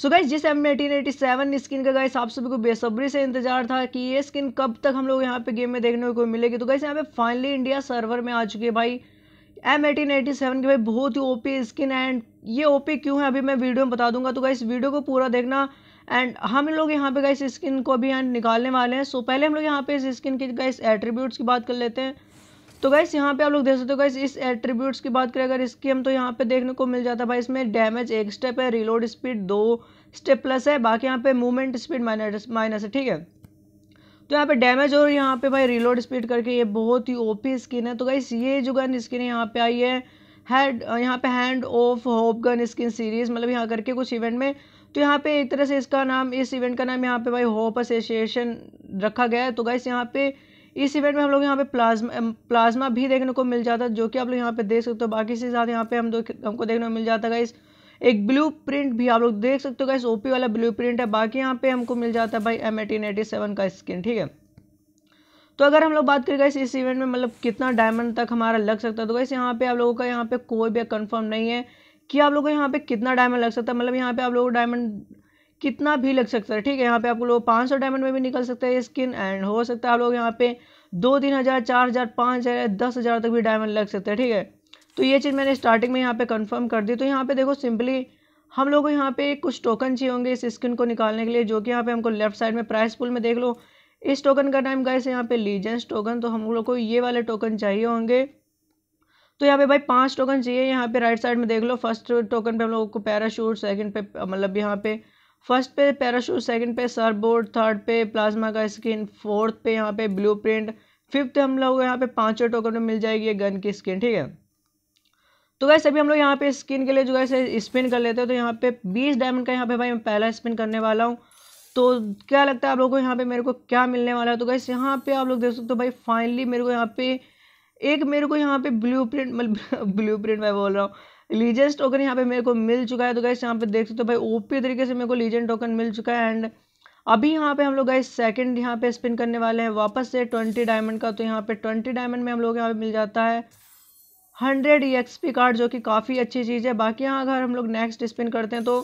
सो guys जिस M eighteen eighty seven skin का guys आप सभी को बेसब्री से इंतजार था कि ये स्किन कब तक हम लोग यहाँ पे गेम में देखने को मिलेगी तो गाइस यहाँ पे फाइनली इंडिया सर्वर में आ चुकी है भाई एम एटीन एटी सेवन की भाई बहुत ही ओपी स्किन एंड ये ओपी क्यों है अभी मैं वीडियो में बता दूंगा तो गाइस वीडियो को पूरा देखना एंड हम लोग यहाँ पे गाइस स्किन को अभी निकालने वाले हैं सो so, पहले हम लोग यहाँ पे इस स्किन के गाइस एट्रीब्यूट्स की बात कर लेते हैं तो गाइस यहाँ पे आप लोग देख सकते हो गाइस इस एट्रीब्यूट्स की बात करें अगर इसकी हम तो यहाँ पे देखने को मिल जाता है भाई इसमें डैमेज एक स्टेप है रिलोड स्पीड दो स्टेप प्लस है बाकी यहाँ पे मूवमेंट स्पीड माइनस माइनस है ठीक है तो यहाँ पे डैमेज और यहाँ पे भाई रिलोड स्पीड करके ये बहुत ही ओपी स्किन है तो गाइस ये जो गन स्किन यहाँ पे आई है हैड यहाँ पे hand of hope gun skin series मतलब यहाँ करके कुछ इवेंट में तो यहाँ पे एक तरह से इसका नाम इस इवेंट का नाम यहाँ पे भाई होप एसोसिएशन रखा गया है तो गाइस यहाँ पे इस इवेंट में हम लोग यहाँ पे प्लाज्मा प्लाज्मा भी देखने को मिल जाता है जो कि आप लोग यहाँ पे देख सकते हो बाकी से साथ यहाँ पे हम दो हमको देखने को मिल जाता है इस एक ब्लू प्रिंट भी आप लोग देख सकते हो गाइस ओपी वाला ब्लू प्रिंट है बाकी यहाँ पे हमको मिल जाता है भाई एम एटीन एटी सेवन का स्किन ठीक है तो अगर हम लोग बात करें गाइस इस इवेंट में मतलब कितना डायमंड तक हमारा लग सकता है तो गाइस यहाँ पे आप लोगों का यहाँ पे कोई भी कंफर्म नहीं है कि आप लोगों को यहाँ पे कितना डायमंड लग सकता है मतलब यहाँ पे आप लोगों को डायमंड कितना भी लग सकता है ठीक है यहाँ पे आप लोग पाँच सौ डायमंड में भी निकल सकता है स्किन एंड हो सकता है आप लोग यहाँ पे दो तीन हज़ार चार हज़ार पाँच हज़ार दस हज़ार तक भी डायमंड लग सकता है ठीक है तो ये चीज़ मैंने स्टार्टिंग में यहाँ पे कंफर्म कर दी तो यहाँ पे देखो सिंपली हम लोग को यहाँ पे कुछ टोकन चाहिए होंगे इस स्किन को निकालने के लिए जो कि यहाँ पे हमको लेफ्ट साइड में प्राइस पुल में देख लो इस टोकन का टाइम गाइस यहाँ पे लीजेंस टोकन तो हम लोग को ये वाले टोकन चाहिए होंगे तो यहाँ पे भाई पांच टोकन चाहिए यहाँ पे राइट साइड में देख लो फर्स्ट टोकन पे हम लोगों को पैराशूट सेकंड पे मतलब यहाँ पे फर्स्ट पे पैराशूट सेकंड पे सरबोर्ड थर्ड पे प्लाज्मा का स्किन फोर्थ पे यहाँ पे ब्लू प्रिंट फिफ्थ हम लोग यहाँ पे पांचों टोकन में मिल जाएगी ये गन की स्किन ठीक है तो वैसे अभी हम लोग यहाँ पे स्किन के लिए जो है स्पिन कर लेते हैं तो यहाँ पे बीस डायमंड का यहाँ पे भाई मैं पहला स्पिन करने वाला हूँ तो क्या लगता है आप लोगों को यहाँ पे मेरे को क्या मिलने वाला है तो गैस यहाँ पे आप लोग देख सकते हो भाई फाइनली मेरे को यहाँ पे एक मेरे को यहाँ पे ब्लू प्रिंट मतलब ब्लू प्रिंट मैं बोल रहा हूँ लीजेंट टोकन यहाँ पे मेरे को मिल चुका है तो गाइस यहाँ पे देख सकते हो भाई ओपी तरीके से मेरे को लीजेंट टोकन मिल चुका है एंड अभी यहाँ पे हम लोग गाइस सेकंड यहाँ पे स्पिन करने वाले हैं वापस से ट्वेंटी डायमंड का तो यहाँ पे ट्वेंटी डायमंड में हम लोग यहाँ पे मिल जाता है हंड्रेड ई कार्ड जो कि काफ़ी अच्छी चीज़ है बाकी यहाँ अगर हम लोग नेक्स्ट स्पिन करते हैं तो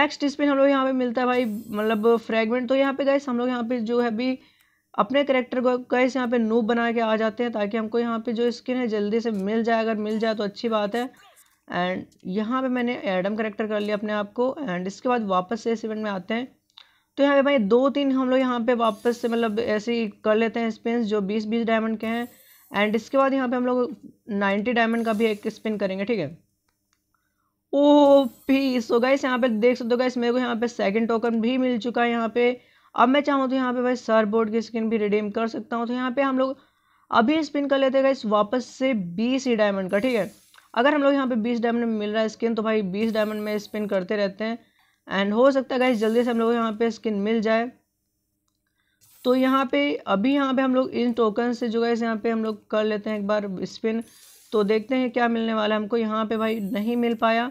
नेक्स्ट स्पिन हम लोग यहाँ पर मिलता है भाई मतलब फ्रेगमेंट तो यहाँ पे गाइस हम लोग यहाँ पर जो है अभी अपने करेक्टर को कैसे यहाँ पे नूब बना के आ जाते हैं ताकि हमको यहाँ पे जो स्किन है जल्दी से मिल जाए अगर मिल जाए तो अच्छी बात है एंड यहाँ पे मैंने एडम करेक्टर कर लिया अपने आप को एंड इसके बाद वापस से इस इवेंट में आते हैं तो यहाँ पे भाई दो तीन हम लोग यहाँ पे वापस से मतलब ऐसे ही कर लेते हैं स्पिन जो बीस बीस डायमंड के हैं एंड इसके बाद यहाँ पे हम लोग नाइन्टी डायमंड का भी एक स्पिन करेंगे ठीक है ओ पी सो गाइस यहाँ पे देख सकते हो गाइस मेरे को यहाँ पे सेकंड टोकन भी मिल चुका है यहाँ पे अब मैं चाहूँ तो यहाँ पे भाई सर बोर्ड की स्किन भी रिडीम कर सकता हूँ तो यहाँ पे हम लोग अभी स्पिन कर लेते हैं इस वापस से बीस ही डायमंड का ठीक है अगर हम लोग यहाँ पे बीस डायमंड में मिल रहा है स्किन तो भाई बीस डायमंड में स्पिन करते रहते हैं एंड हो सकता है इस जल्दी से हम लोग यहाँ पे स्किन मिल जाए तो यहाँ पे अभी यहाँ पे हम लोग इन टोकन से जो है इस यहाँ पे हम लोग कर लेते हैं एक बार स्पिन तो देखते हैं क्या मिलने वाला है हमको यहाँ पे भाई नहीं मिल पाया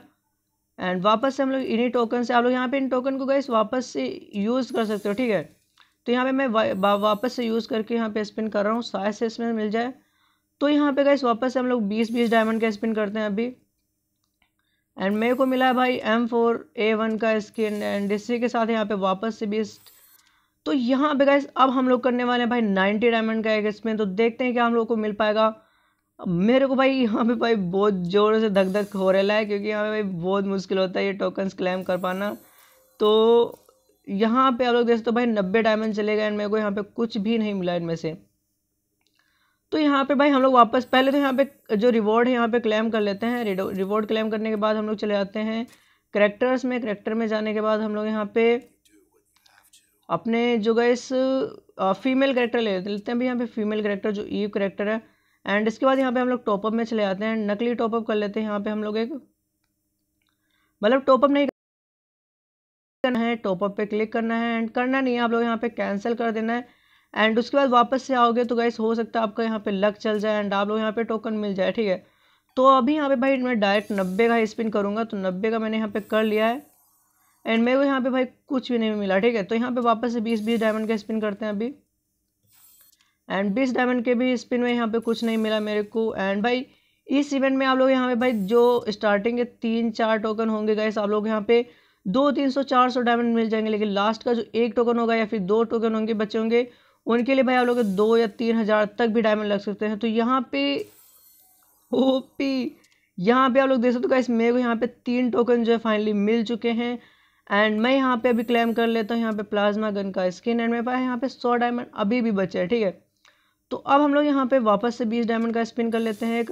एंड वापस से हम लोग इन्हीं टोकन से आप लोग यहाँ पे इन टोकन को गए वापस से यूज़ कर सकते हो ठीक है तो यहाँ पे मैं वा, वापस से यूज़ करके यहाँ पे स्पिन कर रहा हूँ शायद से इसमें मिल जाए तो यहाँ पे गए वापस से हम लोग बीस बीस डायमंड का स्पिन करते हैं अभी एंड मेरे को मिला है भाई एम फोर ए वन का स्किन एंड इसी के साथ यहाँ पे वापस से बीस तो यहाँ पे गए अब हम लोग करने वाले हैं भाई नाइन्टी डायमंड का एक स्पिन तो देखते हैं क्या हम लोग को मिल पाएगा मेरे को भाई यहाँ पे भाई बहुत ज़ोर से धक धक हो रहा है क्योंकि यहाँ पे भाई बहुत मुश्किल होता है ये टोकन्स क्लेम कर पाना तो यहाँ पे आप लोग देख सकते हो भाई नब्बे डायमंड चले गए मेरे को यहाँ पे कुछ भी नहीं मिला इनमें से तो यहाँ पे भाई हम लोग वापस पहले तो यहाँ पे जो रिवॉर्ड है यहाँ पे क्लेम कर लेते हैं रिवॉर्ड क्लेम करने के बाद हम लोग चले जाते हैं करेक्टर्स में करेक्टर में जाने के बाद हम लोग यहाँ पे अपने जो गए फीमेल करेक्टर ले लेते हैं यहाँ पे फीमेल करेक्टर जो ईव करेक्टर है एंड इसके बाद यहाँ पे हम लोग टॉपअप में चले जाते हैं नकली टॉपअप कर लेते हैं यहाँ पे हम लोग एक मतलब टॉपअप नहीं करना है टॉपअप पे क्लिक करना है एंड करना नहीं है आप लोग यहाँ पे कैंसिल कर देना है एंड उसके बाद वापस से आओगे तो गाइस हो सकता है आपका यहाँ पे लक चल जाए एंड आप लोग यहाँ पे टोकन मिल जाए ठीक है तो अभी यहाँ पे भाई मैं डायरेक्ट नब्बे का स्पिन करूँगा तो नब्बे का मैंने यहाँ पे कर लिया है एंड मेरे को यहाँ पे भाई कुछ भी नहीं मिला ठीक है तो यहाँ पे वापस से बीस बीस डायमंड का स्पिन करते हैं अभी एंड बीस डायमंड के भी स्पिन में यहाँ पे कुछ नहीं मिला मेरे को एंड भाई इस इवेंट में आप लोग यहाँ पे भाई जो स्टार्टिंग के तीन चार टोकन होंगे गाइस आप लोग यहाँ पे दो तीन सौ चार सौ डायमंड मिल जाएंगे लेकिन लास्ट का जो एक टोकन होगा या फिर दो टोकन होंगे बचे होंगे उनके लिए भाई आप लोग दो या तीन हज़ार तक भी डायमंड लग सकते हैं तो यहाँ पे ओ पी यहाँ पे आप लोग देख सकते हो गाइस मेरे को यहाँ पे तीन टोकन जो है फाइनली मिल चुके हैं एंड मैं यहाँ पे अभी क्लेम कर लेता हूँ यहाँ पे प्लाज्मा गन का स्किन एंड मेरे पास यहाँ पे सौ डायमंड अभी भी बचे हैं ठीक है तो अब हम लोग यहाँ पे वापस से बीस डायमंड का स्पिन कर लेते हैं एक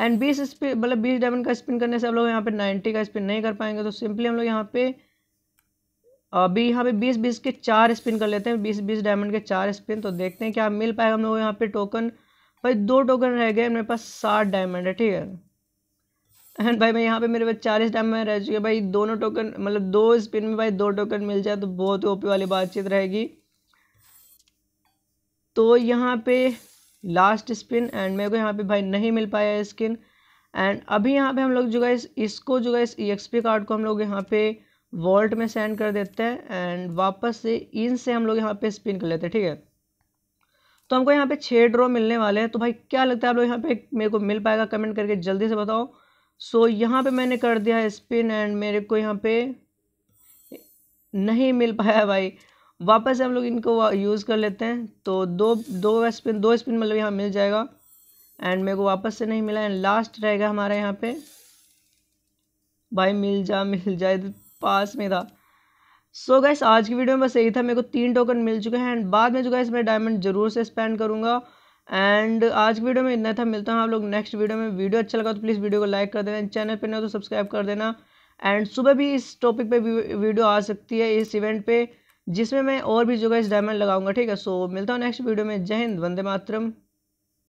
एंड बीस स्पिन मतलब बीस डायमंड का स्पिन करने से तो हम लोग यहाँ पे नाइन्टी का स्पिन नहीं कर पाएंगे तो सिंपली हम लोग यहाँ पे अभी यहाँ पे बीस बीस के चार स्पिन कर लेते हैं बीस बीस डायमंड के चार स्पिन तो देखते हैं क्या मिल पाएगा हम लोग यहाँ पे टोकन भाई दो टोकन रह गए मेरे पास साठ डायमंड है ठीक है एंड भाई मैं यहाँ पे मेरे पास चालीस डायमंड रह चुके भाई दोनों टोकन मतलब दो स्पिन में भाई दो टोकन मिल जाए तो बहुत ही ओपी वाली बातचीत रहेगी तो यहाँ पे लास्ट स्पिन एंड मेरे को यहाँ पे भाई नहीं मिल पाया है स्किन एंड अभी यहाँ पे हम लोग जो है इसको जो है इस ई कार्ड को हम लोग यहाँ पे वॉल्ट में सेंड कर देते हैं एंड वापस से इन से हम लोग यहाँ पे स्पिन कर लेते हैं ठीक है तो हमको यहाँ पे छः ड्रॉ मिलने वाले हैं तो भाई क्या लगता है आप लोग यहाँ पे मेरे को मिल पाएगा कमेंट करके जल्दी से बताओ सो so, यहाँ पे मैंने कर दिया है स्पिन एंड मेरे को यहाँ पे नहीं मिल पाया भाई वापस हम लोग इनको यूज़ कर लेते हैं तो दो दो स्पिन दो स्पिन मतलब यहाँ मिल जाएगा एंड मेरे को वापस से नहीं मिला एंड लास्ट रहेगा हमारे यहाँ पे भाई मिल जा मिल जाए पास में था सो so गैस आज की वीडियो में बस यही था मेरे को तीन टोकन मिल चुके हैं एंड बाद में जो गैस मैं डायमंड जरूर से स्पेंड करूँगा एंड आज की वीडियो में इतना था मिलता हूँ आप लोग नेक्स्ट वीडियो में वीडियो अच्छा लगा तो प्लीज़ वीडियो को लाइक कर देना चैनल पर ना तो सब्सक्राइब कर देना एंड सुबह भी इस टॉपिक पर वीडियो आ सकती है इस इवेंट पर जिसमें मैं और भी जगह इस डायमंड लगाऊंगा ठीक है सो मिलता हूँ नेक्स्ट वीडियो में जय हिंद वंदे मातरम